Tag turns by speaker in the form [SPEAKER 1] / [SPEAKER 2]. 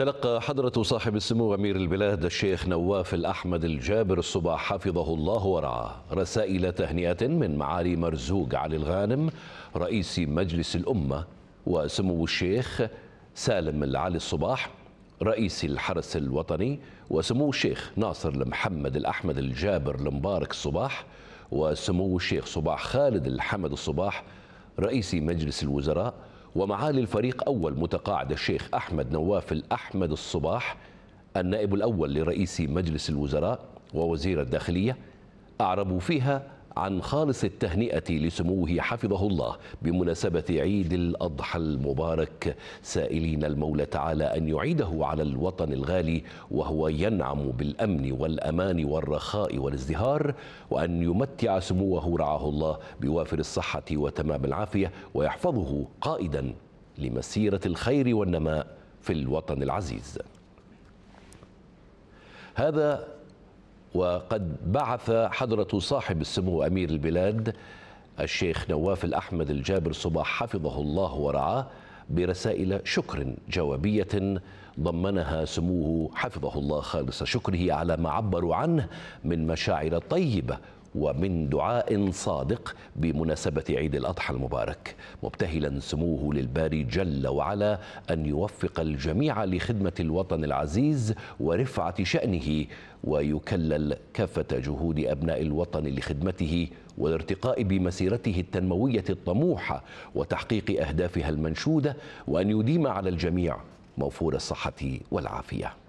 [SPEAKER 1] تلقى حضرة صاحب السمو أمير البلاد الشيخ نواف الأحمد الجابر الصباح حفظه الله ورعاه رسائل تهنئة من معالي مرزوق علي الغانم رئيس مجلس الأمة وسمو الشيخ سالم العلي الصباح رئيس الحرس الوطني وسمو الشيخ ناصر المحمد الأحمد الجابر المبارك الصباح وسمو الشيخ صباح خالد الحمد الصباح رئيس مجلس الوزراء ومعالي الفريق أول متقاعد الشيخ أحمد نواف الأحمد الصباح النائب الأول لرئيس مجلس الوزراء ووزير الداخلية أعربوا فيها عن خالص التهنئة لسموه حفظه الله بمناسبة عيد الأضحى المبارك سائلين المولى تعالى أن يعيده على الوطن الغالي وهو ينعم بالأمن والأمان والرخاء والازدهار وأن يمتع سموه رعاه الله بوافر الصحة وتمام العافية ويحفظه قائدا لمسيرة الخير والنماء في الوطن العزيز هذا وقد بعث حضرة صاحب السمو أمير البلاد الشيخ نواف الأحمد الجابر صباح حفظه الله ورعاه برسائل شكر جوابية ضمنها سموه حفظه الله خالص شكره على ما عبروا عنه من مشاعر طيبة ومن دعاء صادق بمناسبة عيد الأضحى المبارك مبتهلا سموه للباري جل وعلا أن يوفق الجميع لخدمة الوطن العزيز ورفعة شأنه ويكلل كافة جهود أبناء الوطن لخدمته والارتقاء بمسيرته التنموية الطموحة وتحقيق أهدافها المنشودة وأن يديم على الجميع موفور الصحة والعافية